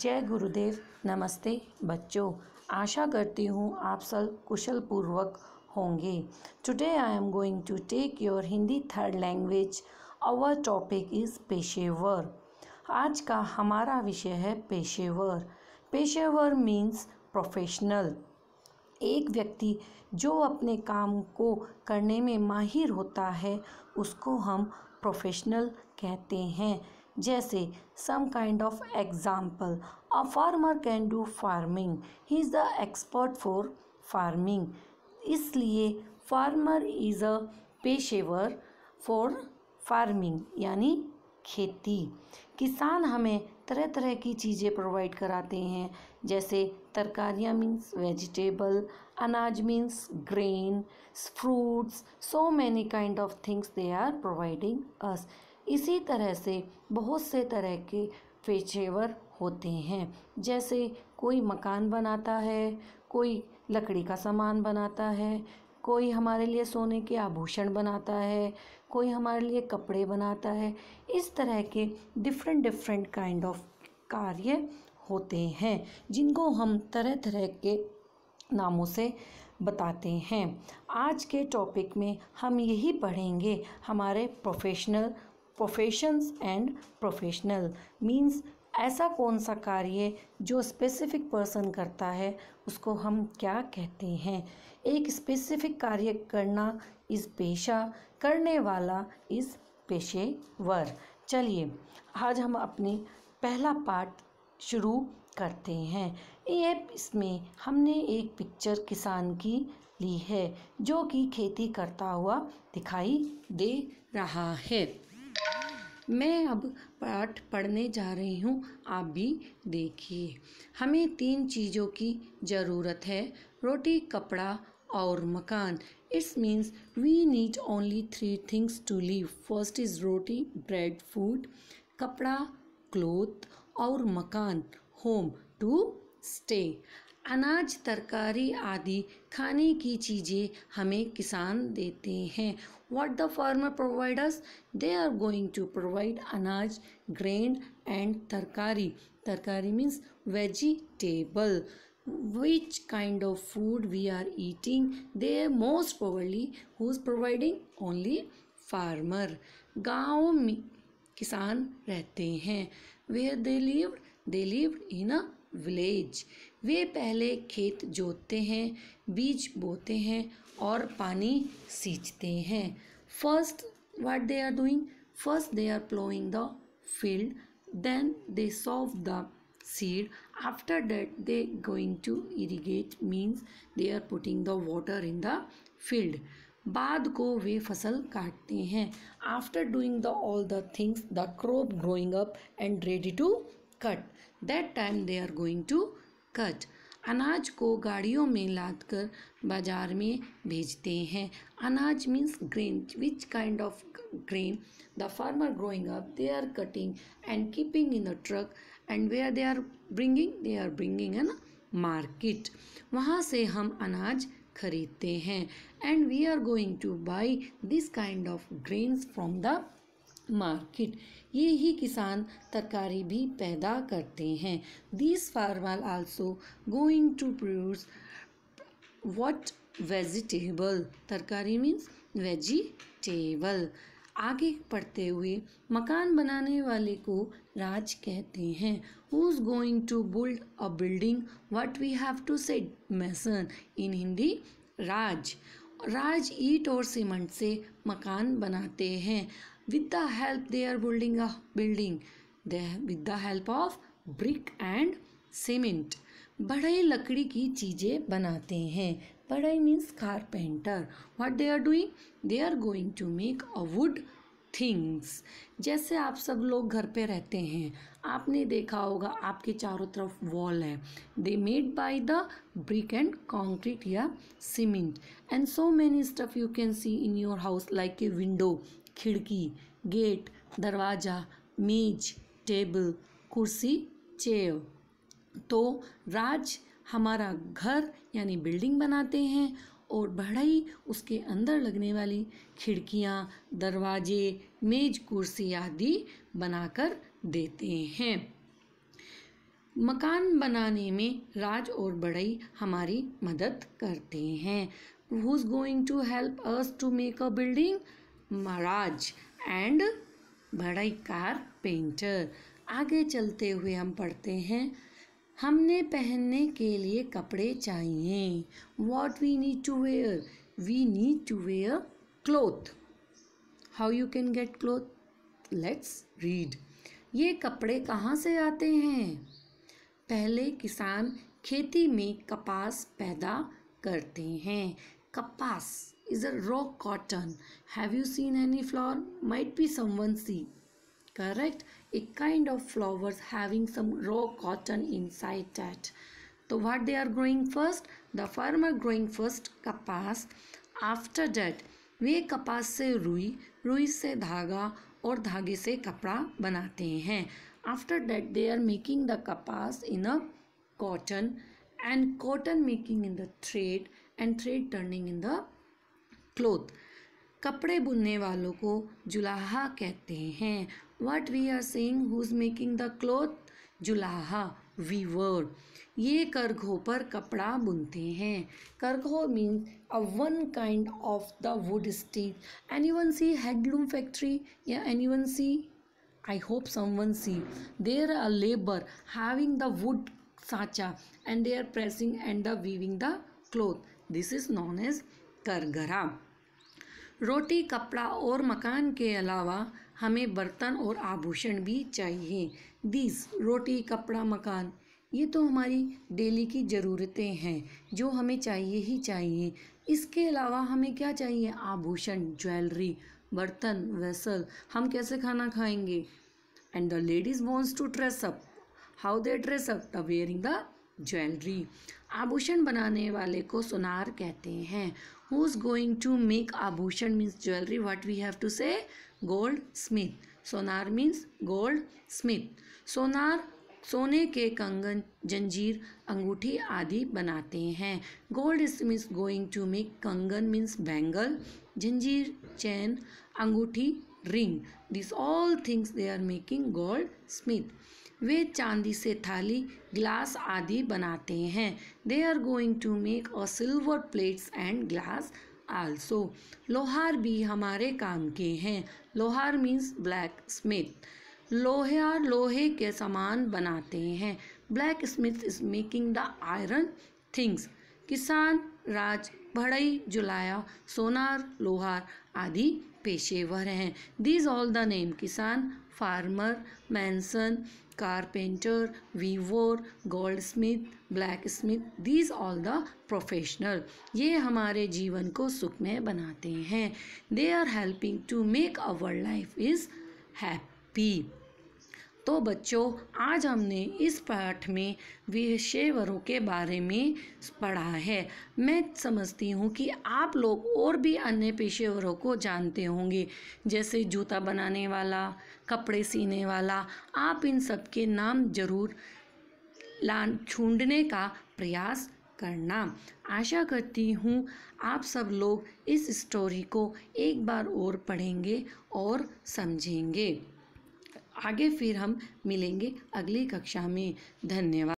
जय गुरुदेव नमस्ते बच्चों आशा करती हूँ आप सब कुशल पूर्वक होंगे today I am going to take your Hindi third language our topic is पेशेवर आज का हमारा विषय है पेशेवर पेशेवर मीन्स प्रोफेशनल एक व्यक्ति जो अपने काम को करने में माहिर होता है उसको हम प्रोफेशनल कहते हैं जैसे some kind of example a farmer can do farming he is the expert for farming इसलिए फार्मर इज़ अ पेशेवर फॉर फार्मिंग यानी खेती किसान हमें तरह तरह की चीज़ें प्रोवाइड कराते हैं जैसे तरकारियाँ मीन्स वेजिटेबल अनाज means grain fruits so many kind of things they are providing us इसी तरह से बहुत से तरह के पेशेवर होते हैं जैसे कोई मकान बनाता है कोई लकड़ी का सामान बनाता है कोई हमारे लिए सोने के आभूषण बनाता है कोई हमारे लिए कपड़े बनाता है इस तरह के डिफरेंट डिफरेंट काइंड ऑफ कार्य होते हैं जिनको हम तरह तरह के नामों से बताते हैं आज के टॉपिक में हम यही पढ़ेंगे हमारे professional professions and professional means ऐसा कौन सा कार्य जो स्पेसिफिक पर्सन करता है उसको हम क्या कहते हैं एक स्पेसिफिक कार्य करना इस पेशा करने वाला इस पेशेवर चलिए आज हम अपने पहला पार्ट शुरू करते हैं ये इसमें हमने एक पिक्चर किसान की ली है जो कि खेती करता हुआ दिखाई दे रहा है मैं अब पाठ पढ़ने जा रही हूँ आप भी देखिए हमें तीन चीज़ों की ज़रूरत है रोटी कपड़ा और मकान it's means we need only three things to live first is roti bread food कपड़ा क्लोथ और मकान होम टू स्टे अनाज तरकारी आदि खाने की चीज़ें हमें किसान देते हैं what the farmer provide us they are going to provide anaj grain and tarkari tarkari means vegetable which kind of food we are eating they are most probably who's providing only farmer gaon mein kisan rehte hain where they lived they lived in a village वे पहले खेत जोतते हैं बीज बोते हैं और पानी सींचते हैं first what they are doing first they are ploughing the field then they sow the seed after that they going to irrigate means they are putting the water in the field बाद को वे फसल काटते हैं after doing the all the things the crop growing up and ready to cut that time they are going to cut अनाज को गाड़ियों में लाद कर बाज़ार में भेजते हैं अनाज means grain which kind of grain the farmer growing up they are cutting and keeping in the truck and we are they are bringing they are bringing in market वहाँ से हम अनाज खरीदते हैं and we are going to buy this kind of grains from the ये ही किसान तरकारी भी पैदा करते हैं this farmer also going to produce what vegetable तरकारी मीन्स वेजिटेबल आगे पढ़ते हुए मकान बनाने वाले को राज कहते हैं who is going to build a building what we have to set mason in Hindi raj राज ईट और सीमेंट से मकान बनाते हैं with the help they are building a building with the help of brick and cement बढ़ई लकड़ी की चीज़ें बनाते हैं बढ़ई means carpenter what they are doing they are going to make a wood things जैसे आप सब लोग घर पे रहते हैं आपने देखा होगा आपके चारों तरफ वॉल है they made by the brick and concrete या cement and so many stuff you can see in your house like a window खिड़की गेट दरवाज़ा मेज टेबल कुर्सी चेयर तो राज हमारा घर यानी बिल्डिंग बनाते हैं और बढ़ई उसके अंदर लगने वाली खिड़कियाँ दरवाजे मेज कुर्सी आदि बनाकर देते हैं मकान बनाने में राज और बढ़ई हमारी मदद करते हैं who is going to help us to make a building महाराज एंड बड़ई पेंटर आगे चलते हुए हम पढ़ते हैं हमने पहनने के लिए कपड़े चाहिए what we need to wear we need to wear cloth how you can get cloth let's read ये कपड़े कहाँ से आते हैं पहले किसान खेती में कपास पैदा करते हैं कपास is a raw cotton have you seen any flower might be some correct a kind of flowers having some raw cotton inside that so what they are growing first the farmer growing first kapas after that वे कपास से रुई रुई से धागा और धागे से कपड़ा बनाते हैं after that they are making the kapas in a cotton and cotton making in the thread and thread turning in the cloth कपड़े बुनने वालों को जुलाहा कहते हैं what we are are who is making the cloth julaha we word ये करघो पर कपड़ा बुनते हैं करघो means a one kind of the wood stitch anyone see handloom factory या anyone see I hope someone see there are labour having the wood साचा and they are pressing and the weaving the cloth this is known as करघरा रोटी कपड़ा और मकान के अलावा हमें बर्तन और आभूषण भी चाहिए दीज रोटी कपड़ा मकान ये तो हमारी डेली की ज़रूरतें हैं जो हमें चाहिए ही चाहिए इसके अलावा हमें क्या चाहिए आभूषण ज्वेलरी बर्तन वेसल हम कैसे खाना खाएंगे and the ladies wants to dress up how they dress up the wearing the jewellery आभूषण बनाने वाले को सुनार कहते हैं who is going to make आभूषण means jewellery what we have to say goldsmith सोनार मीन्स गोल्ड स्मिथ सोनार सोने के कंगन जंजीर अंगूठी आदि बनाते हैं gold is means going to make कंगन मीन्स बैंगल जंजीर चैन अंगूठी ring this all things they are making goldsmith वे चांदी से थाली ग्लास आदि बनाते हैं they are going to make a silver plates and glass also लोहार भी हमारे काम के हैं लोहार मीन्स ब्लैक स्मिथ लोहार लोहे के सामान बनाते हैं blacksmith is making the iron things किसान राज भड़ई जुलाया सोनार लोहार आदि पेशेवर हैं दीज ऑल द नेम किसान farmer mason carpenter weaver goldsmith blacksmith these all the professional ये हमारे जीवन को सुखमय बनाते हैं they are helping to make our life is happy तो बच्चों आज हमने इस पाठ में विषयवरों के बारे में पढ़ा है मैं समझती हूँ कि आप लोग और भी अन्य पेशेवरों को जानते होंगे जैसे जूता बनाने वाला कपड़े सीने वाला आप इन सब के नाम ज़रूर लान ढूंढने का प्रयास करना आशा करती हूँ आप सब लोग इस स्टोरी को एक बार और पढ़ेंगे और समझेंगे आगे फिर हम मिलेंगे अगली कक्षा में धन्यवाद